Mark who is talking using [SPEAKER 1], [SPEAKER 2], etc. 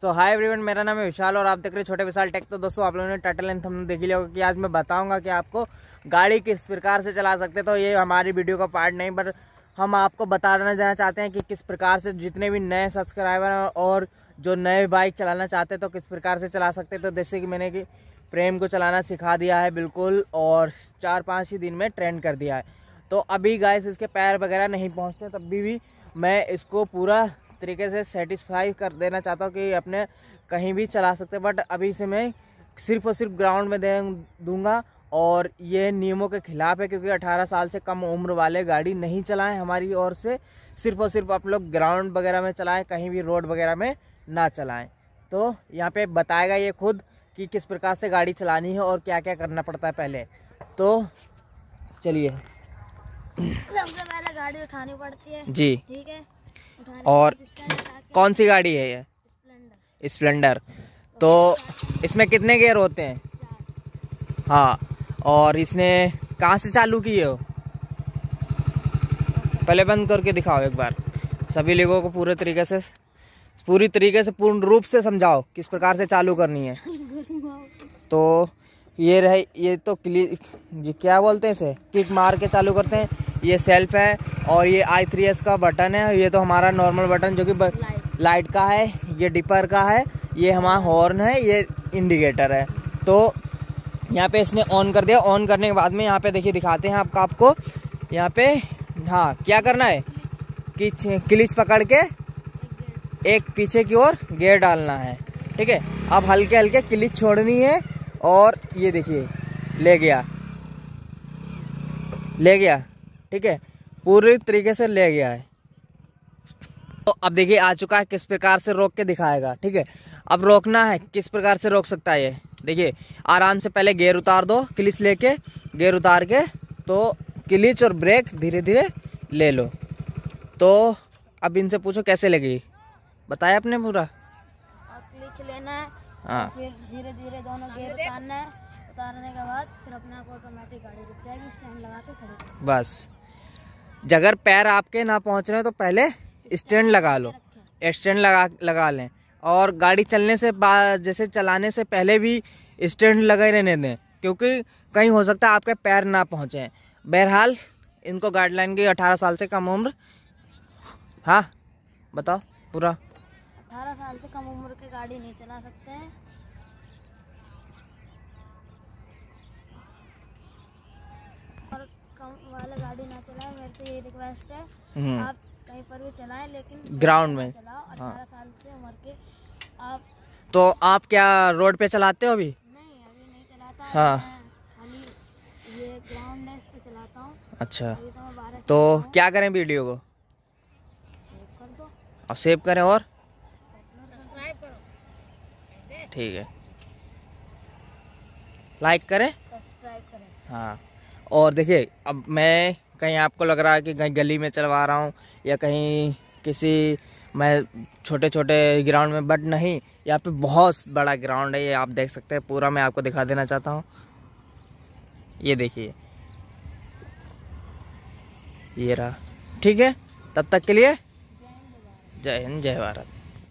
[SPEAKER 1] सो hi everyone मेरा नाम है विशाल और आप देख रहे छोटे विशाल टेक तो दोस्तों आप लोगों ने टटल एंड हमने देख लिया होगा कि आज मैं बताऊंगा कि आपको गाड़ी किस प्रकार से चला सकते तो ये हमारी वीडियो का पार्ट नहीं पर हम आपको बता देना देना चाहते हैं कि किस प्रकार से जितने भी नए सब्सक्राइबर और जो नए बाइक चलाना चाहते तो किस प्रकार से चला सकते तो जैसे कि मैंने कि प्रेम को चलाना सिखा दिया है बिल्कुल और चार पाँच ही दिन में ट्रेंड कर दिया है तो अभी गाय इसके पैर वगैरह नहीं पहुँचते तब भी मैं इसको पूरा तरीके से सेटिस्फाई कर देना चाहता हूँ कि अपने कहीं भी चला सकते बट अभी से मैं सिर्फ और सिर्फ ग्राउंड में दे दूंगा और ये नियमों के खिलाफ है क्योंकि 18 साल से कम उम्र वाले गाड़ी नहीं चलाएं हमारी ओर से सिर्फ और सिर्फ आप लोग ग्राउंड वगैरह में चलाएं कहीं भी रोड वगैरह में ना चलाएं तो यहाँ पे बताएगा ये खुद कि किस प्रकार से गाड़ी चलानी है और क्या क्या करना पड़ता है पहले तो चलिए
[SPEAKER 2] सबसे पहले गाड़ी उठानी पड़ती है जी ठीक है और
[SPEAKER 1] कौन सी गाड़ी है ये स्प्लेंडर तो इसमें कितने गेयर होते हैं हाँ और इसने कहाँ से चालू की हो पहले बंद करके दिखाओ एक बार सभी लोगों को पूरे तरीके से पूरी तरीके से पूर्ण रूप से समझाओ किस प्रकार से चालू करनी है तो ये रहे ये तो क्ली ये क्या बोलते हैं इसे किक मार के चालू करते हैं ये सेल्फ है और ये आई थ्री एस का बटन है ये तो हमारा नॉर्मल बटन जो कि लाइट।, लाइट का है ये डिपर का है ये हमारा हॉर्न है ये इंडिकेटर है तो यहाँ पे इसने ऑन कर दिया ऑन करने के बाद में यहाँ पे देखिए दिखाते हैं आपका आपको यहाँ पे हाँ क्या करना है कि क्लिच पकड़ के एक पीछे की ओर गेयर डालना है ठीक है अब हल्के हल्के क्लिच छोड़नी है और ये देखिए ले गया ले गया ठीक है पूरी तरीके से ले गया है तो अब देखिए आ चुका है किस प्रकार से रोक के दिखाएगा ठीक है अब रोकना है किस प्रकार से रोक सकता है ये देखिए आराम से पहले गेयर उतार दो क्लिच लेके गेयर उतार के तो क्लिच और ब्रेक धीरे धीरे ले लो तो अब इनसे पूछो कैसे लगी बताया आपने पूरा
[SPEAKER 2] क्लिच लेना है हाँ फिर धीरे धीरे दोनों गेयर उतारना है उतारने के बाद फिर अपने आप ऑटोमेटिक गाड़ी रुक
[SPEAKER 1] जाएगी स्टैंड लगा के खड़ी बस जगह पैर आपके ना पहुँच रहे तो पहले स्टैंड लगा लो स्टैंड लगा लगा लें और गाड़ी चलने से जैसे चलाने से पहले भी स्टैंड लगे रहने दें क्योंकि कहीं हो सकता है आपके पैर ना पहुँचें बहरहाल इनको गाइडलाइन की अठारह साल से कम उम्र हाँ बताओ पूरा
[SPEAKER 2] अठारह साल से कम उम्र की गाड़ी नहीं चला सकते हैं वाला गाड़ी ना चलाए मेरे से ये रिक्वेस्ट है हम्म। आप कहीं पर भी लेकिन ग्राउंड में चलाओ अठारह हाँ। साल से उम्र के आप
[SPEAKER 1] तो आप क्या रोड पे चलाते हो अभी नहीं अभी नहीं चलाता हाँ चलाता अच्छा तो, तो क्या करें वीडियो को सेव अब सेव करें और
[SPEAKER 2] सब्सक्राइब करो
[SPEAKER 1] ठीक है लाइक करें
[SPEAKER 2] सब्सक्राइब करें
[SPEAKER 1] हाँ और देखिए अब मैं कहीं आपको लग रहा है कि कहीं गली में चलवा रहा हूँ या कहीं किसी मैं छोटे छोटे ग्राउंड में बट नहीं यहाँ पे बहुत बड़ा ग्राउंड है ये आप देख सकते हैं पूरा मैं आपको दिखा देना चाहता हूँ ये देखिए ये रहा ठीक है तब तक के लिए जय हिंद जय भारत